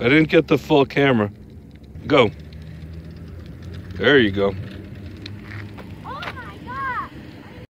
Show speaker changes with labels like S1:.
S1: I didn't get the full camera. Go. There you go.